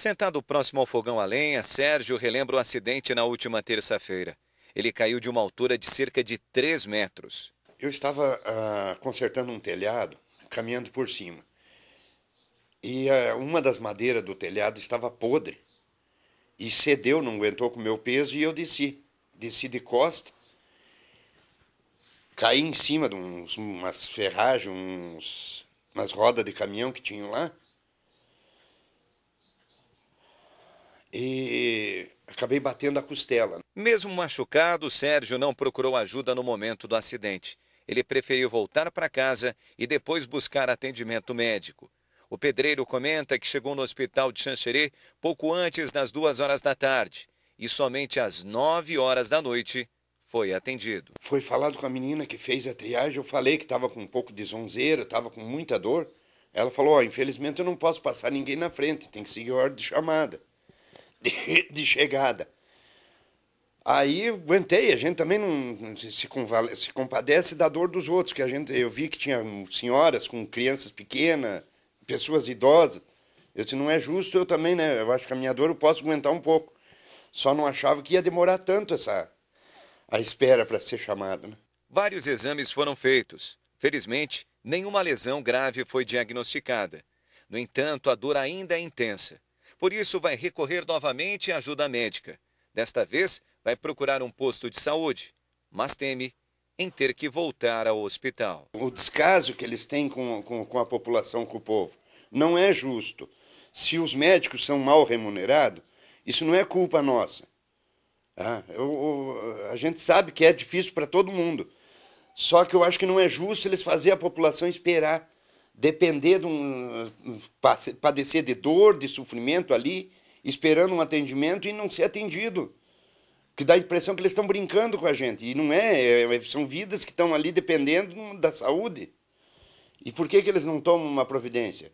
Sentado próximo ao fogão a lenha, Sérgio relembra o acidente na última terça-feira. Ele caiu de uma altura de cerca de 3 metros. Eu estava ah, consertando um telhado, caminhando por cima. E ah, uma das madeiras do telhado estava podre. E cedeu, não aguentou com o meu peso, e eu desci. Desci de costa. Caí em cima de uns, umas ferragens, uns, umas rodas de caminhão que tinham lá e acabei batendo a costela. Mesmo machucado, Sérgio não procurou ajuda no momento do acidente. Ele preferiu voltar para casa e depois buscar atendimento médico. O pedreiro comenta que chegou no hospital de Xanxerê pouco antes das duas horas da tarde e somente às nove horas da noite foi atendido. Foi falado com a menina que fez a triagem, eu falei que estava com um pouco de zonzeira, estava com muita dor. Ela falou: oh, infelizmente eu não posso passar ninguém na frente, tem que seguir a ordem de chamada de, de chegada. Aí aguentei, a gente também não se, convale, se compadece da dor dos outros, que a gente, eu vi que tinha senhoras com crianças pequenas, pessoas idosas. Eu disse, não é justo, eu também, né? Eu acho que a minha dor eu posso aguentar um pouco. Só não achava que ia demorar tanto essa a espera para ser chamado. Né? Vários exames foram feitos. Felizmente, nenhuma lesão grave foi diagnosticada. No entanto, a dor ainda é intensa. Por isso, vai recorrer novamente à ajuda médica. Desta vez, vai procurar um posto de saúde, mas teme em ter que voltar ao hospital. O descaso que eles têm com, com, com a população, com o povo, não é justo. Se os médicos são mal remunerados, isso não é culpa nossa. Ah, eu, eu, a gente sabe que é difícil para todo mundo. Só que eu acho que não é justo eles fazer a população esperar depender de um. padecer de dor, de sofrimento ali, esperando um atendimento e não ser atendido. Que dá a impressão que eles estão brincando com a gente. E não é, é, é são vidas que estão ali dependendo da saúde. E por que, que eles não tomam uma providência?